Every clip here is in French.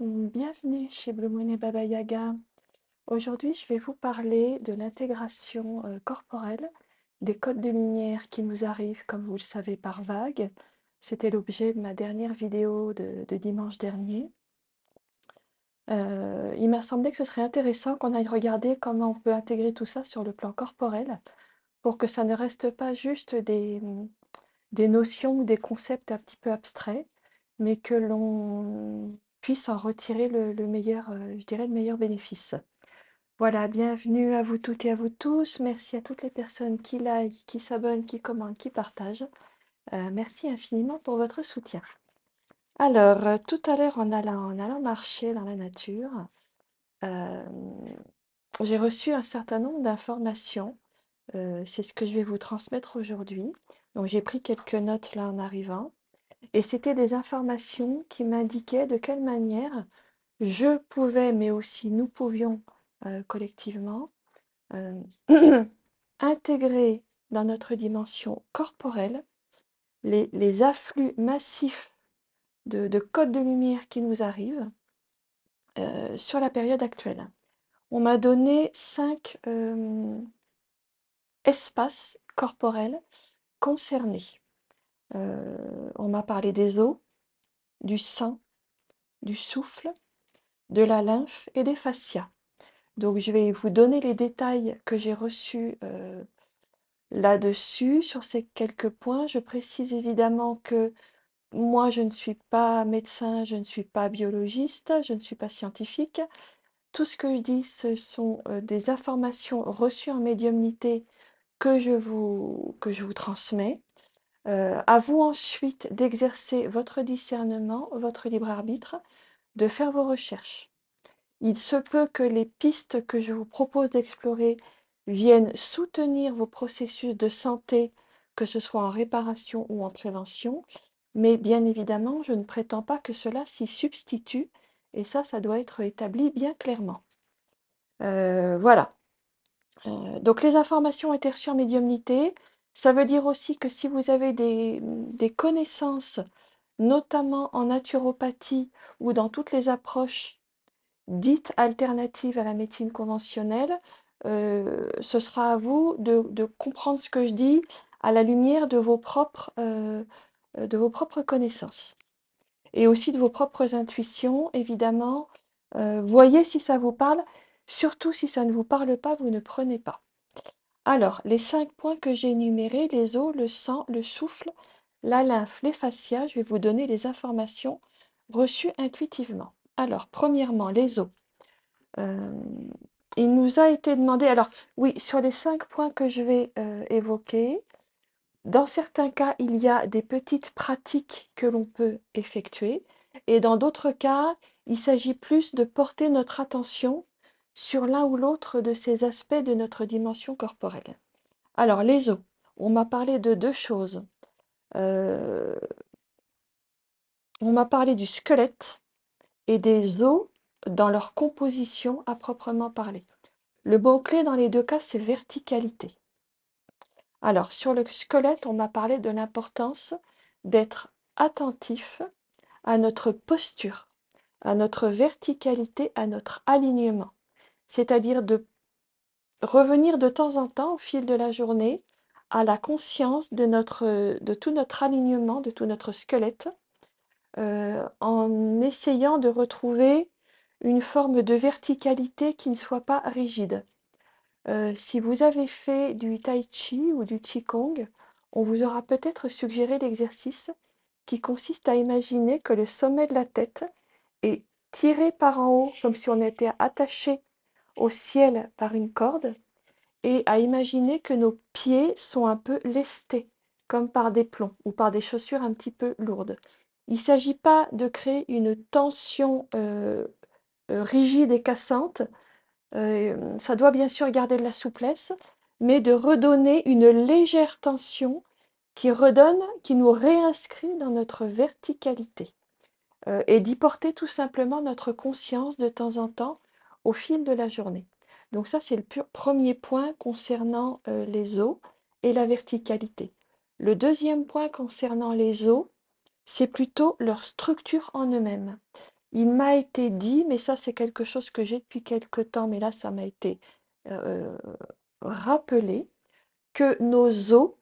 Bienvenue chez Blue Moon Baba Yaga. Aujourd'hui, je vais vous parler de l'intégration euh, corporelle des codes de lumière qui nous arrivent, comme vous le savez, par vague. C'était l'objet de ma dernière vidéo de, dimanche dernier. Euh, il m'a semblé que ce serait intéressant qu'on aille regarder comment on peut intégrer tout ça sur le plan corporel pour que ça ne reste pas juste des, des notions ou des concepts un petit peu abstraits, mais que l'on puisse en retirer le, meilleur, euh, je dirais, le meilleur bénéfice. Voilà, bienvenue à vous toutes et à vous tous. Merci à toutes les personnes qui like, qui s'abonnent, qui commentent, qui partagent. Euh, merci infiniment pour votre soutien. Alors, euh, tout à l'heure, en allant marcher dans la nature, j'ai reçu un certain nombre d'informations. C'est ce que je vais vous transmettre aujourd'hui. Donc, j'ai pris quelques notes là en arrivant. Et c'était des informations qui m'indiquaient de quelle manière je pouvais, mais aussi nous pouvions euh, collectivement, euh, intégrer dans notre dimension corporelle les, afflux massifs de, codes de lumière qui nous arrivent euh, sur la période actuelle. On m'a donné cinq espaces corporels concernés. Euh, on m'a parlé des os, du sang, du souffle, de la lymphe et des fascias. Donc je vais vous donner les détails que j'ai reçus euh, là-dessus, sur ces quelques points. Je précise évidemment que moi, je ne suis pas médecin, je ne suis pas biologiste, je ne suis pas scientifique. Tout ce que je dis, ce sont euh, des informations reçues en médiumnité que que je vous transmets. Euh, à vous ensuite d'exercer votre discernement, votre libre arbitre, de faire vos recherches. Il se peut que les pistes que je vous propose d'explorer viennent soutenir vos processus de santé, que ce soit en réparation ou en prévention, mais bien évidemment, je ne prétends pas que cela s'y substitue, et ça, ça doit être établi bien clairement. Euh, voilà. Euh, donc les informations étaient reçues médiumnité, ça veut dire aussi que si vous avez des, connaissances, notamment en naturopathie ou dans toutes les approches dites alternatives à la médecine conventionnelle, euh, ce sera à vous de, comprendre ce que je dis à la lumière de vos propres, euh, euh, de vos propres connaissances et aussi de vos propres intuitions, évidemment. voyez si ça vous parle. Surtout si ça ne vous parle pas, vous ne prenez pas. Alors, les cinq points que j'ai énumérés, les os, le sang, le souffle, la lymphe, les fascias, je vais vous donner les informations reçues intuitivement. Alors, premièrement, les os. Euh, il nous a été demandé, alors oui, sur les cinq points que je vais euh, évoquer, dans certains cas, il y a des petites pratiques que l'on peut effectuer et dans d'autres cas, il s'agit plus de porter notre attention sur l'un ou l'autre de ces aspects de notre dimension corporelle. Alors, les os, on m'a parlé de deux choses. Euh, on m'a parlé du squelette et des os dans leur composition à proprement parler. Le mot-clé dans les deux cas, c'est verticalité. Alors, sur le squelette, on m'a parlé de l'importance d'être attentif à notre posture, à notre verticalité, à notre alignement c'est-à-dire de revenir de temps en temps au fil de la journée à la conscience de, notre, de tout notre alignement, de tout notre squelette, euh, en essayant de retrouver une forme de verticalité qui ne soit pas rigide. Euh, si vous avez fait du tai chi ou du qigong, on vous aura peut-être suggéré l'exercice qui consiste à imaginer que le sommet de la tête est tiré par en haut comme si on était attaché au ciel par une corde et à imaginer que nos pieds sont un peu lestés, comme par des plombs ou par des chaussures un petit peu lourdes. Il ne s'agit pas de créer une tension euh, euh, rigide et cassante. Euh, ça doit bien sûr garder de la souplesse, mais de redonner une légère tension qui redonne, qui nous réinscrit dans notre verticalité. et d'y porter tout simplement notre conscience de temps en temps au fil de la journée. Donc ça, c'est le premier point concernant euh, les eaux et la verticalité. Le deuxième point concernant les eaux, c'est plutôt leur structure en eux-mêmes. Il m'a été dit, mais ça c'est quelque chose que j'ai depuis quelque temps, mais là ça m'a été euh, rappelé, que nos eaux,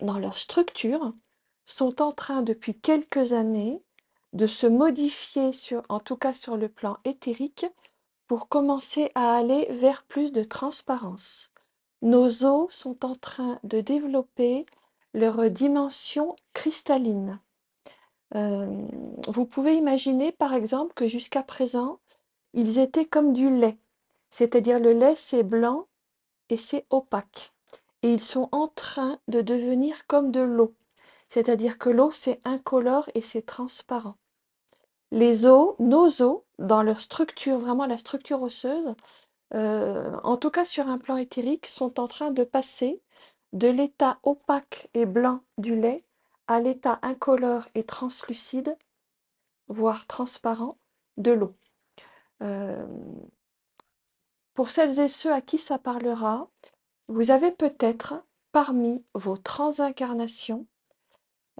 dans leur structure, sont en train depuis quelques années de se modifier, sur, en tout cas sur le plan éthérique, pour commencer à aller vers plus de transparence. Nos os sont en train de développer leur dimension cristalline. Euh, vous pouvez imaginer par exemple que jusqu'à présent, ils étaient comme du lait. C'est-à-dire le lait, c'est blanc et c'est opaque. Et ils sont en train de devenir comme de l'eau. C'est-à-dire que l'eau, c'est incolore et c'est transparent les os, nos os, dans leur structure, vraiment la structure osseuse, euh, en tout cas sur un plan éthérique, sont en train de passer de l'état opaque et blanc du lait à l'état incolore et translucide, voire transparent, de l'eau. Euh, pour celles et ceux à qui ça parlera, vous avez peut-être parmi vos transincarnations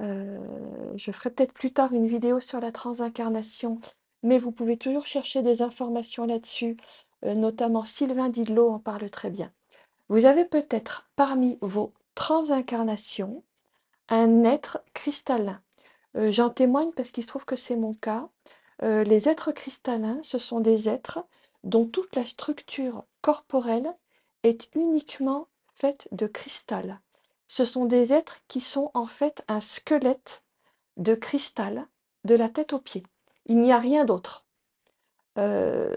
euh, je ferai peut-être plus tard une vidéo sur la transincarnation, mais vous pouvez toujours chercher des informations là-dessus, euh, notamment Sylvain Didlot en parle très bien. Vous avez peut-être parmi vos transincarnations un être cristallin. Euh, j'en témoigne parce qu'il se trouve que c'est mon cas. les êtres cristallins, ce sont des êtres dont toute la structure corporelle est uniquement faite de cristal ce sont des êtres qui sont en fait un squelette de cristal de la tête aux pieds. Il n'y a rien d'autre. Euh,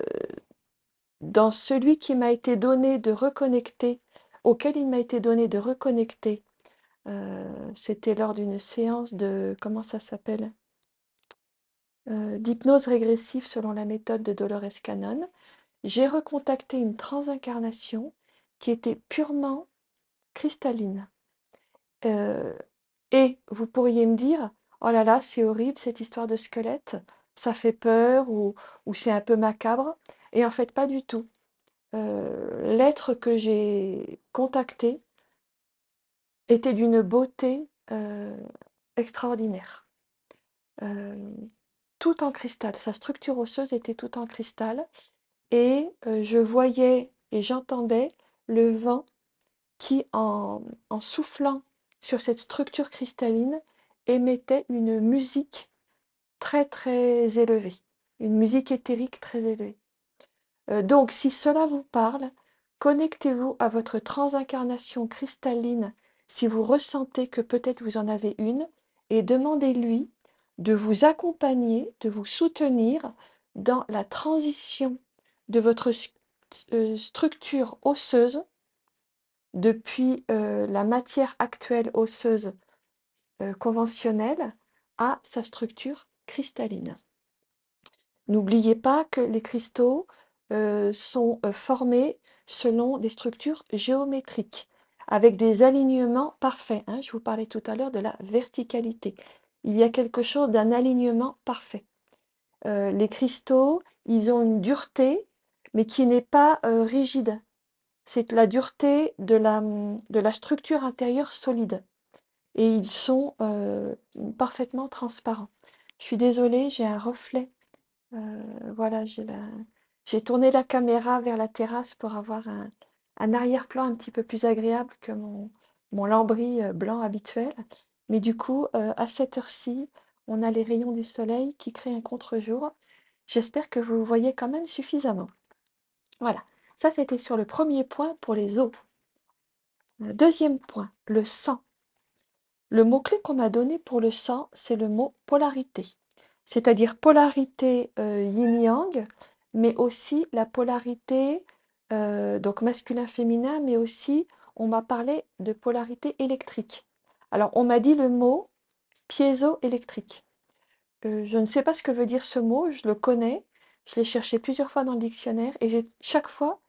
dans celui qui m'a été donné de reconnecter, auquel il m'a été donné de reconnecter, euh, c'était lors d'une séance de, comment ça s'appelle euh, D'hypnose régressive selon la méthode de Dolores Cannon. J'ai recontacté une transincarnation qui était purement cristalline et vous pourriez me dire: «Oh là là, c'est horrible cette histoire de squelette, ça fait peur» ou «C'est un peu macabre» et en fait, pas du tout. l'être que j'ai contacté était d'une beauté, extraordinaire. tout en cristal, sa structure osseuse était tout en cristal et je voyais et j'entendais le vent qui en soufflant sur cette structure cristalline émettait une musique très très élevée, une musique éthérique très élevée. Euh, donc si cela vous parle, connectez-vous à votre transincarnation cristalline si vous ressentez que peut-être vous en avez une et demandez-lui de vous accompagner, de vous soutenir dans la transition de votre euh, structure osseuse depuis euh, la matière actuelle osseuse euh, conventionnelle à sa structure cristalline. N'oubliez pas que les cristaux euh, sont formés selon des structures géométriques, avec des alignements parfaits. Hein. Je vous parlais tout à l'heure de la verticalité. Il y a quelque chose d'un alignement parfait. les cristaux, ils ont une dureté, mais qui n'est pas rigide c'est la dureté de la, de la structure intérieure solide. Et ils sont euh, parfaitement transparents. Je suis désolée, j'ai un reflet. Euh, voilà, j'ai J'ai tourné la caméra vers la terrasse pour avoir un, arrière-plan un petit peu plus agréable que mon, mon lambris euh, blanc habituel. Mais du coup, à cette heure-ci, on a les rayons du soleil qui créent un contre-jour. J'espère que vous voyez quand même suffisamment. Voilà. Ça, c'était sur le premier point pour les eaux. Deuxième point, le sang. Le mot-clé qu'on m'a donné pour le sang, c'est le mot polarité, c'est-à-dire polarité euh, yin-yang, mais aussi la polarité euh, donc masculin-féminin, mais aussi on m'a parlé de polarité électrique. Alors on m'a dit le mot piézoélectrique. électrique je ne sais pas ce que veut dire ce mot, je le connais, je l'ai cherché plusieurs fois dans le dictionnaire et j'ai chaque fois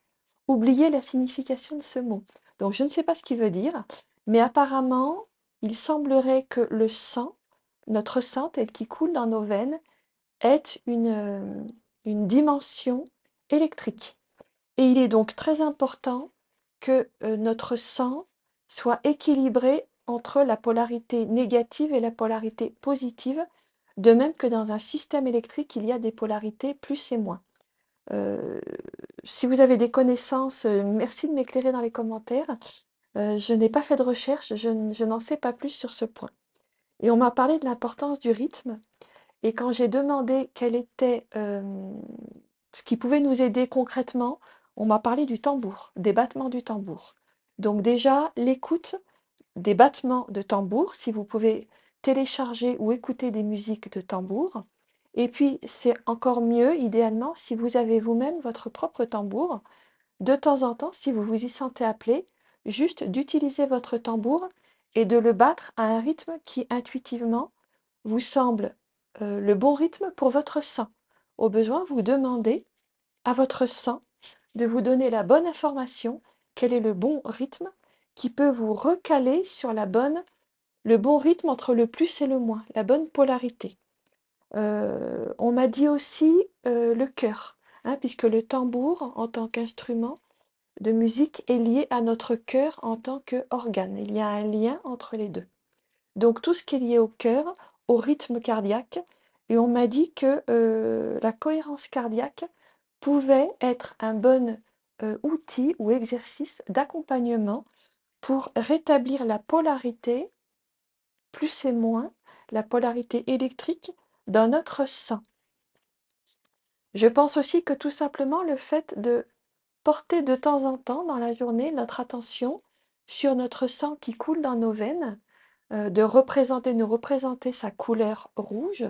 Oublier la signification de ce mot. Donc je ne sais pas ce qu'il veut dire, mais apparemment, il semblerait que le sang, notre sang tel qui coule dans nos veines, est une, dimension électrique. Et il est donc très important que euh, notre sang soit équilibré entre la polarité négative et la polarité positive, de même que dans un système électrique, il y a des polarités plus et moins. Euh, si vous avez des connaissances, euh, merci de m'éclairer dans les commentaires. Euh, je n'ai pas fait de recherche, je, je n'en sais pas plus sur ce point. Et on m'a parlé de l'importance du rythme. Et quand j'ai demandé quel était ce qui pouvait nous aider concrètement, on m'a parlé du tambour, des battements du tambour. Donc déjà, l'écoute des battements de tambour, si vous pouvez télécharger ou écouter des musiques de tambour, et puis, c'est encore mieux, idéalement, si vous avez vous-même votre propre tambour. De temps en temps, si vous vous y sentez appelé, juste d'utiliser votre tambour et de le battre à un rythme qui intuitivement vous semble euh, le bon rythme pour votre sang. Au besoin, vous demandez à votre sang de vous donner la bonne information, quel est le bon rythme qui peut vous recaler sur la bonne, le bon rythme entre le plus et le moins, la bonne polarité. Euh, on m'a dit aussi euh, le cœur, hein, puisque le tambour en tant qu'instrument de musique est lié à notre cœur en tant qu'organe. Il y a un lien entre les deux. Donc tout ce qui est lié au cœur, au rythme cardiaque, et on m'a dit que euh, la cohérence cardiaque pouvait être un bon outil ou exercice d'accompagnement pour rétablir la polarité, plus et moins, la polarité électrique dans notre sang. Je pense aussi que tout simplement le fait de porter de temps en temps dans la journée notre attention sur notre sang qui coule dans nos veines, euh, de représenter, nous représenter sa couleur rouge,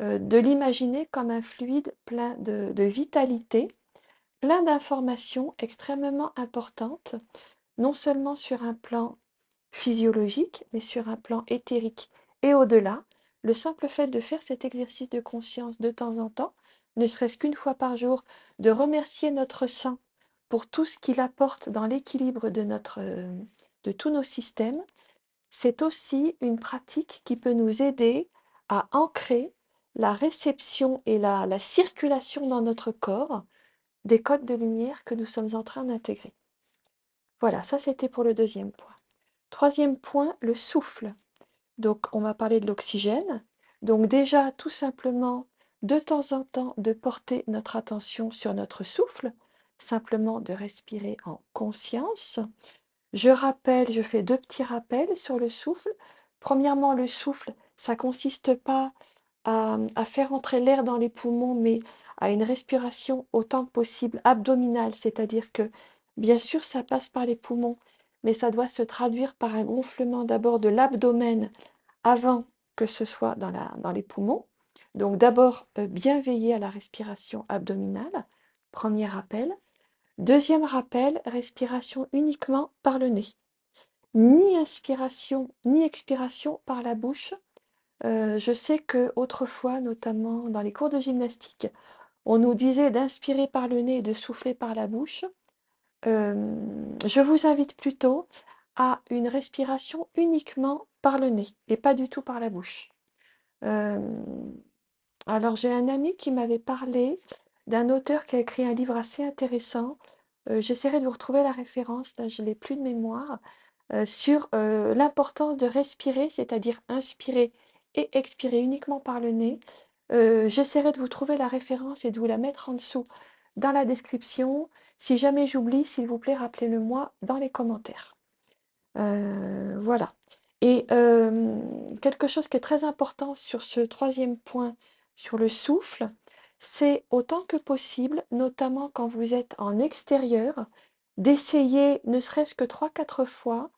euh, de l'imaginer comme un fluide plein de, de vitalité, plein d'informations extrêmement importantes, non seulement sur un plan physiologique, mais sur un plan éthérique et au-delà, le simple fait de faire cet exercice de conscience de temps en temps, ne serait-ce qu'une fois par jour, de remercier notre sang pour tout ce qu'il apporte dans l'équilibre de, de tous nos systèmes, c'est aussi une pratique qui peut nous aider à ancrer la réception et la, la circulation dans notre corps des codes de lumière que nous sommes en train d'intégrer. Voilà, ça c'était pour le deuxième point. Troisième point, le souffle. Donc, on va parler de l'oxygène. Donc, déjà, tout simplement, de temps en temps, de porter notre attention sur notre souffle, simplement de respirer en conscience. Je rappelle, je fais deux petits rappels sur le souffle. Premièrement, le souffle, ça ne consiste pas à faire entrer l'air dans les poumons, mais à une respiration autant que possible abdominale, c'est-à-dire que, bien sûr, ça passe par les poumons, mais ça doit se traduire par un gonflement d'abord de l'abdomen avant que ce soit dans, dans les poumons. Donc d'abord, euh, bien veiller à la respiration abdominale, premier rappel. Deuxième rappel, respiration uniquement par le nez. Ni inspiration, ni expiration par la bouche. Euh, je sais que autrefois, notamment dans les cours de gymnastique, on nous disait d'inspirer par le nez et de souffler par la bouche. Euh, je vous invite plutôt à une respiration uniquement par le nez et pas du tout par la bouche. Euh, alors j'ai un ami qui m'avait parlé d'un auteur qui a écrit un livre assez intéressant. Euh, j'essaierai de vous retrouver la référence, là je n'ai plus de mémoire, sur l'importance de respirer, c'est-à-dire inspirer et expirer uniquement par le nez. J'essaierai de vous trouver la référence et de vous la mettre en dessous dans la description. Si jamais j'oublie, s'il vous plaît, rappelez-le moi dans les commentaires. Euh, voilà. Et euh, quelque chose qui est très important sur ce troisième point, sur le souffle, c'est autant que possible, notamment quand vous êtes en extérieur, d'essayer ne serait-ce que 3-4 fois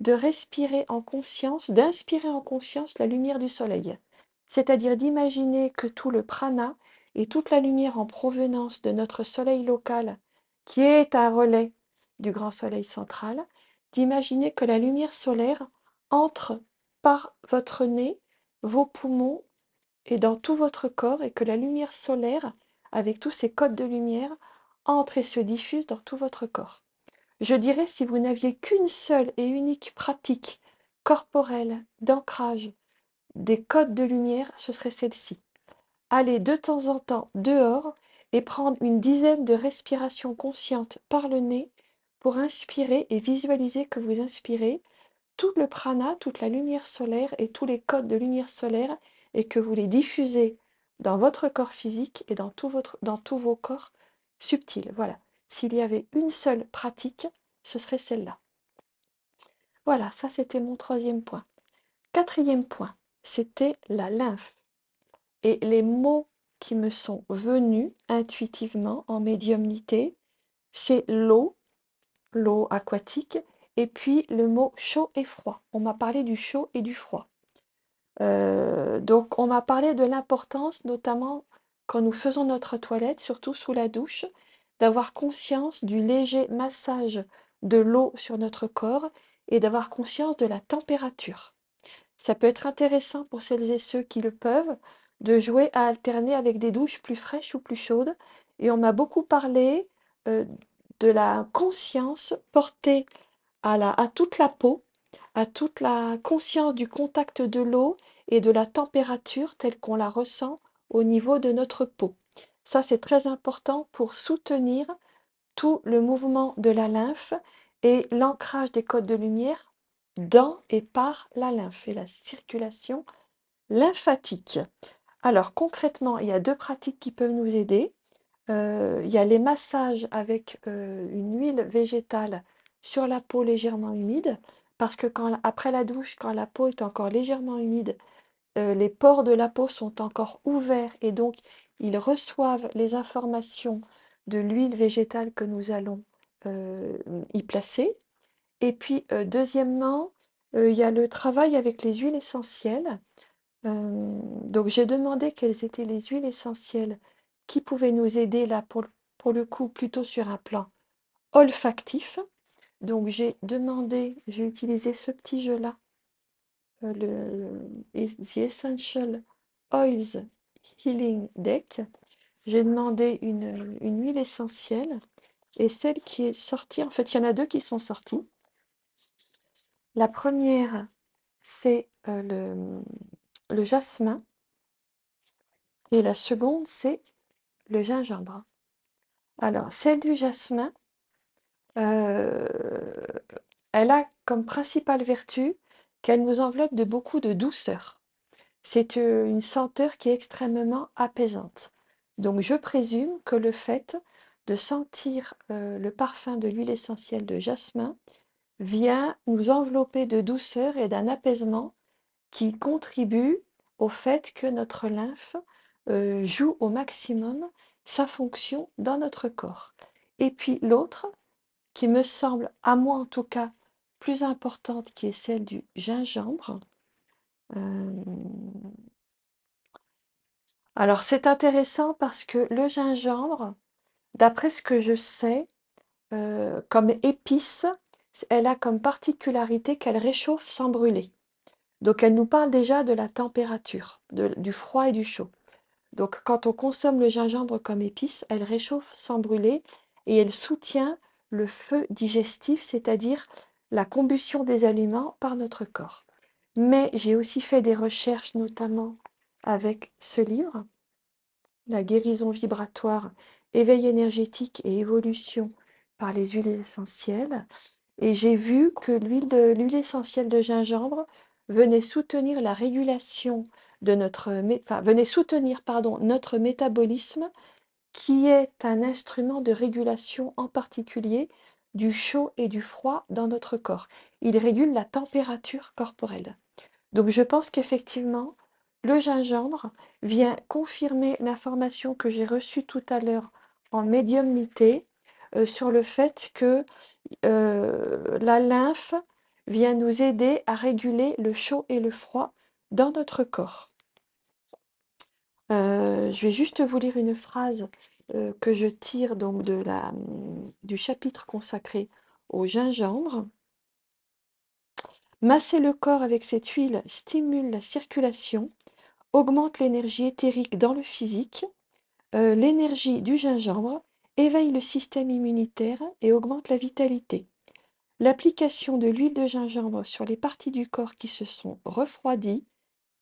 de respirer en conscience, d'inspirer en conscience la lumière du soleil. C'est-à-dire d'imaginer que tout le prana et toute la lumière en provenance de notre soleil local, qui est un relais du grand soleil central, d'imaginer que la lumière solaire entre par votre nez, vos poumons et dans tout votre corps et que la lumière solaire, avec tous ses codes de lumière, entre et se diffuse dans tout votre corps. Je dirais si vous n'aviez qu'une seule et unique pratique corporelle d'ancrage des codes de lumière, ce serait celle-ci aller de temps en temps dehors et prendre une dizaine de respirations conscientes par le nez pour inspirer et visualiser que vous inspirez tout le prana, toute la lumière solaire et tous les codes de lumière solaire et que vous les diffusez dans votre corps physique et dans, dans tous vos corps subtils. Voilà. S'il y avait une seule pratique, ce serait celle-là. Voilà, ça c'était mon troisième point. Quatrième point, c'était la lymphe. Et les mots qui me sont venus intuitivement en médiumnité, c'est l'eau, l'eau aquatique, et puis le mot chaud et froid. On m'a parlé du chaud et du froid. Euh, donc on m'a parlé de l'importance, notamment quand nous faisons notre toilette, surtout sous la douche, d'avoir conscience du léger massage de l'eau sur notre corps et d'avoir conscience de la température. Ça peut être intéressant pour celles et ceux qui le peuvent de jouer à alterner avec des douches plus fraîches ou plus chaudes. Et on m'a beaucoup parlé euh, de la conscience portée à, à toute la peau, à toute la conscience du contact de l'eau et de la température telle qu'on la ressent au niveau de notre peau. Ça, c'est très important pour soutenir tout le mouvement de la lymphe et l'ancrage des codes de lumière dans et par la lymphe et la circulation lymphatique. Alors concrètement, il y a deux pratiques qui peuvent nous aider. Euh, il y a les massages avec, euh, une huile végétale sur la peau légèrement humide, parce que après la douche, quand la peau est encore légèrement humide, euh, les pores de la peau sont encore ouverts et donc ils reçoivent les informations de l'huile végétale que nous allons, y placer et puis, deuxièmement, il y a le travail avec les huiles essentielles donc j'ai demandé quelles étaient les huiles essentielles qui pouvaient nous aider là pour le pour le coup plutôt sur un plan olfactif. Donc j'ai demandé, j'ai utilisé ce petit jeu-là, euh, le The Essential Oils Healing Deck. J'ai demandé une, huile essentielle et celle qui est sortie, en fait, il y en a deux qui sont sorties. La première c'est, euh, le, le jasmin et la seconde, c'est le gingembre. Alors, celle du jasmin, euh, elle a comme principale vertu qu'elle nous enveloppe de beaucoup de douceur. C'est euh, une senteur qui est extrêmement apaisante. Donc je présume que le fait de sentir euh, le parfum de l'huile essentielle de jasmin vient nous envelopper de douceur et d'un apaisement qui contribue au fait que notre lymphe euh, joue au maximum sa fonction dans notre corps. Et puis l'autre, qui me semble, à moi en tout cas, plus importante, qui est celle du gingembre. Euh, alors c'est intéressant parce que le gingembre, d'après ce que je sais, euh, comme épice, elle a comme particularité qu'elle réchauffe sans brûler. Donc elle nous parle déjà de la température, du froid et du chaud. Donc quand on consomme le gingembre comme épice, elle réchauffe sans brûler et elle soutient le feu digestif, c'est-à-dire la combustion des aliments par notre corps. Mais j'ai aussi fait des recherches, notamment avec ce livre, La guérison vibratoire, éveil énergétique et évolution par les huiles essentielles. Et j'ai vu que l'huile essentielle de gingembre venait soutenir la régulation de notre, soutenir pardon, notre métabolisme qui est un instrument de régulation en particulier du chaud et du froid dans notre corps. Il régule la température corporelle. Donc je pense qu'effectivement, le gingembre vient confirmer l'information que j'ai reçue tout à l'heure en médiumnité euh, sur le fait que euh, la lymphe vient nous aider à réguler le chaud et le froid dans notre corps. Euh, je vais juste vous lire une phrase euh, que je tire donc de la, mm, du chapitre consacré au gingembre. Masser le corps avec cette huile stimule la circulation, augmente l'énergie éthérique dans le physique. Euh, l'énergie du gingembre éveille le système immunitaire et augmente la vitalité. L'application de l'huile de gingembre sur les parties du corps qui se sont refroidies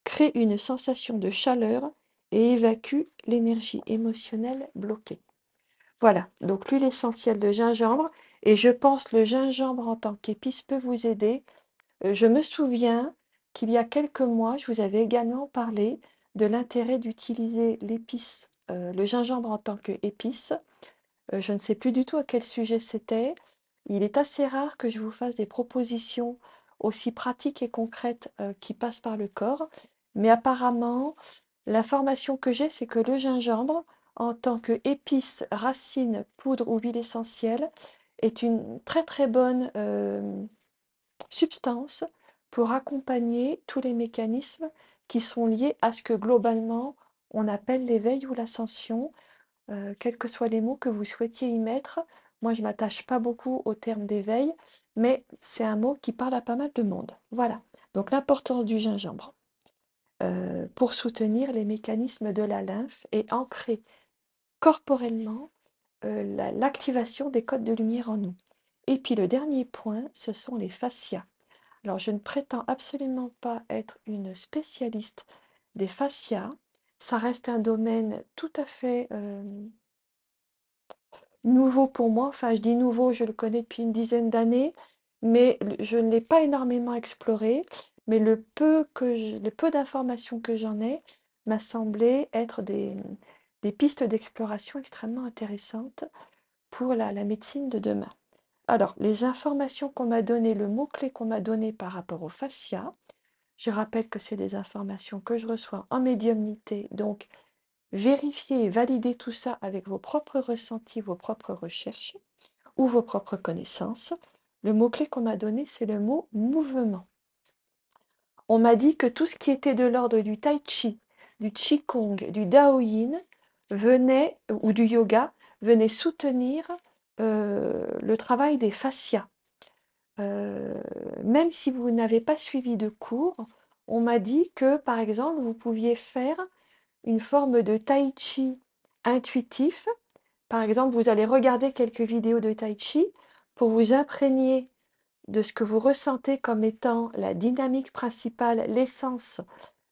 crée une sensation de chaleur et évacue l'énergie émotionnelle bloquée. Voilà, donc l'huile essentielle de gingembre, et je pense le gingembre en tant qu'épice peut vous aider. Euh, je me souviens qu'il y a quelques mois, je vous avais également parlé de l'intérêt d'utiliser l'épice, euh, le gingembre en tant qu'épice. Euh, je ne sais plus du tout à quel sujet c'était, il est assez rare que je vous fasse des propositions aussi pratiques et concrètes euh, qui passent par le corps, mais apparemment, l'information que j'ai, c'est que le gingembre, en tant qu'épice, racine, poudre ou huile essentielle, est une très très bonne euh, substance pour accompagner tous les mécanismes qui sont liés à ce que globalement on appelle l'éveil ou l'ascension, euh, quels que soient les mots que vous souhaitiez y mettre. Moi, je ne m'attache pas beaucoup au terme d'éveil, mais c'est un mot qui parle à pas mal de monde. Voilà. Donc l'importance du gingembre euh, pour soutenir les mécanismes de la lymphe et ancrer corporellement euh, l'activation des codes de lumière en nous. Et puis le dernier point, ce sont les fascias. Alors je ne prétends absolument pas être une spécialiste des fascias. Ça reste un domaine tout à fait euh, nouveau pour moi. Enfin, je dis nouveau, je le connais depuis une dizaine d'années, mais je ne l'ai pas énormément exploré. Mais le peu, que peu d'informations que j'en ai m'a semblé être des, pistes d'exploration extrêmement intéressantes pour la, la, médecine de demain. Alors, les informations qu'on m'a données, le mot-clé qu'on m'a donné par rapport au fascia, je rappelle que c'est des informations que je reçois en médiumnité, donc vérifier et valider tout ça avec vos propres ressentis, vos propres recherches ou vos propres connaissances. Le mot-clé qu'on m'a donné, c'est le mot mouvement. On m'a dit que tout ce qui était de l'ordre du tai chi, du kong, du daoyin venait, ou du yoga, venait soutenir euh, le travail des fascias. Euh, même si vous n'avez pas suivi de cours, on m'a dit que, par exemple, vous pouviez faire une forme de tai chi intuitif. Par exemple, vous allez regarder quelques vidéos de tai chi pour vous imprégner de ce que vous ressentez comme étant la dynamique principale, l'essence,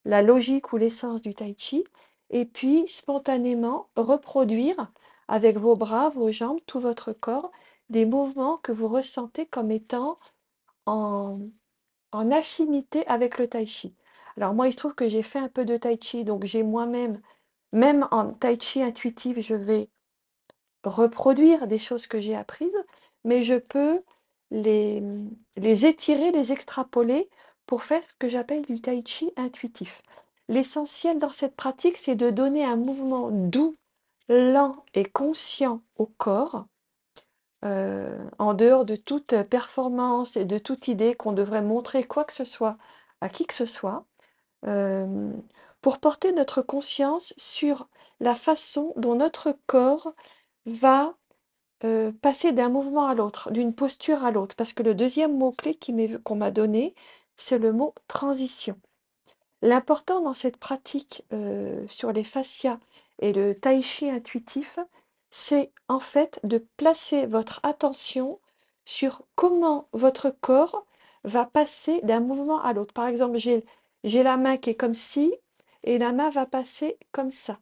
la logique ou l'essence du tai chi, et puis spontanément reproduire avec vos bras, vos jambes, tout votre corps, des mouvements que vous ressentez comme étant en, affinité avec le tai chi. Alors moi, il se trouve que j'ai fait un peu de tai chi, donc j'ai moi-même, même en tai chi intuitif, je vais reproduire des choses que j'ai apprises, mais je peux les, étirer, les extrapoler pour faire ce que j'appelle du tai chi intuitif. L'essentiel dans cette pratique, c'est de donner un mouvement doux, lent et conscient au corps, euh, en dehors de toute performance et de toute idée qu'on devrait montrer quoi que ce soit à qui que ce soit. Euh, pour porter notre conscience sur la façon dont notre corps va euh, passer d'un mouvement à l'autre, d'une posture à l'autre. Parce que le deuxième mot-clé qu'on m'a donné, c'est le mot transition. L'important dans cette pratique euh, sur les fascias et le tai chi intuitif, c'est en fait de placer votre attention sur comment votre corps va passer d'un mouvement à l'autre. Par exemple, j'ai j'ai la main qui est comme ci et la main va passer comme ça.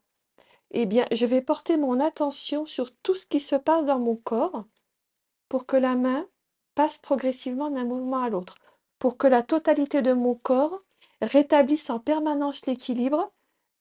Eh bien, je vais porter mon attention sur tout ce qui se passe dans mon corps pour que la main passe progressivement d'un mouvement à l'autre, pour que la totalité de mon corps rétablisse en permanence l'équilibre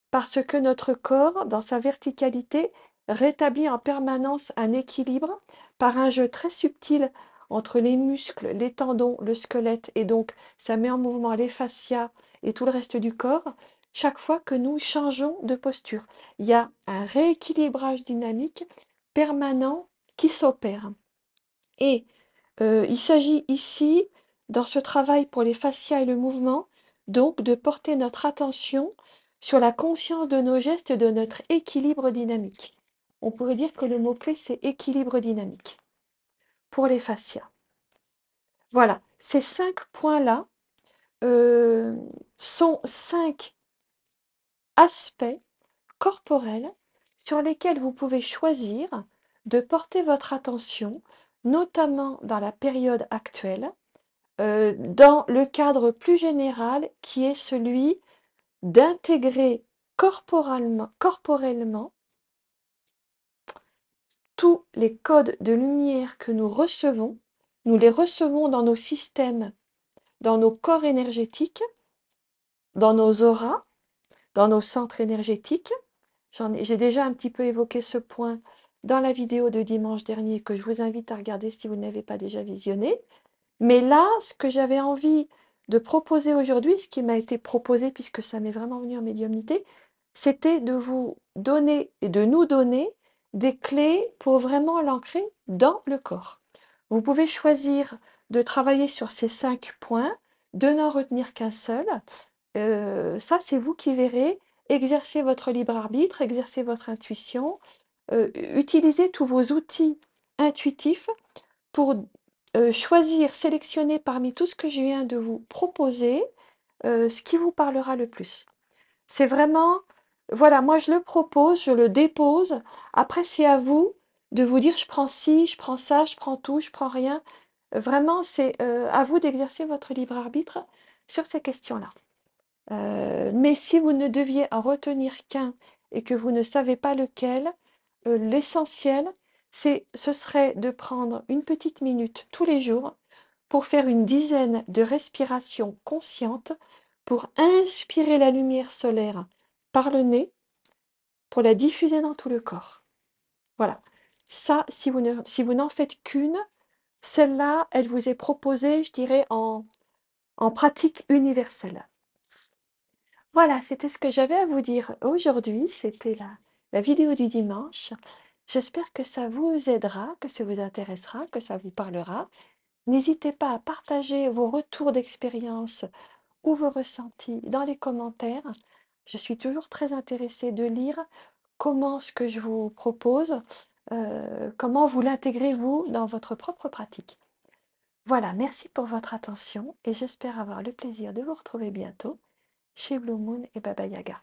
parce que notre corps, dans sa verticalité, rétablit en permanence un équilibre par un jeu très subtil entre les muscles, les tendons, le squelette, et donc ça met en mouvement les fascias et tout le reste du corps, chaque fois que nous changeons de posture. Il y a un rééquilibrage dynamique permanent qui s'opère. Et euh, il s'agit ici, dans ce travail pour les fascias et le mouvement, donc de porter notre attention sur la conscience de nos gestes et de notre équilibre dynamique. On pourrait dire que le mot-clé, c'est équilibre dynamique pour les fascias. Voilà, ces cinq points-là euh, sont cinq aspects corporels sur lesquels vous pouvez choisir de porter votre attention, notamment dans la période actuelle, euh, dans le cadre plus général qui est celui d'intégrer corporellement tous les codes de lumière que nous recevons, nous les recevons dans nos systèmes, dans nos corps énergétiques, dans nos auras, dans nos centres énergétiques. j'en J'ai déjà un petit peu évoqué ce point dans la vidéo de dimanche dernier que je vous invite à regarder si vous ne l'avez pas déjà visionné Mais là, ce que j'avais envie de proposer aujourd'hui, ce qui m'a été proposé puisque ça m'est vraiment venu en médiumnité, c'était de vous donner et de nous donner des clés pour vraiment l'ancrer dans le corps. Vous pouvez choisir de travailler sur ces cinq points, de n'en retenir qu'un seul. Euh, ça, c'est vous qui verrez. Exercez votre libre arbitre, exercez votre intuition, euh, utilisez tous vos outils intuitifs pour euh, choisir, sélectionner parmi tout ce que je viens de vous proposer ce qui vous parlera le plus. C'est vraiment voilà, moi je le propose, je le dépose. Après, c'est à vous de vous dire je prends ci, je prends ça, je prends tout, je prends rien. Vraiment, c'est euh, à vous d'exercer votre libre arbitre sur ces questions-là. Euh, mais si vous ne deviez en retenir qu'un et que vous ne savez pas lequel, euh, l'essentiel, c'est, ce serait de prendre une petite minute tous les jours pour faire une dizaine de respirations conscientes pour inspirer la lumière solaire par le nez pour la diffuser dans tout le corps. Voilà. Ça, si vous n'en faites qu'une, celle-là, elle vous est proposée, je dirais, en, en pratique universelle. Voilà, c'était ce que j'avais à vous dire aujourd'hui. C'était la, la vidéo du dimanche. J'espère que ça vous aidera, que ça vous intéressera, que ça vous parlera. N'hésitez pas à partager vos retours d'expérience ou vos ressentis dans les commentaires. Je suis toujours très intéressée de lire comment ce que je vous propose, euh, comment vous l'intégrez vous dans votre propre pratique. Voilà, merci pour votre attention et j'espère avoir le plaisir de vous retrouver bientôt chez Blue Moon et Baba Yaga.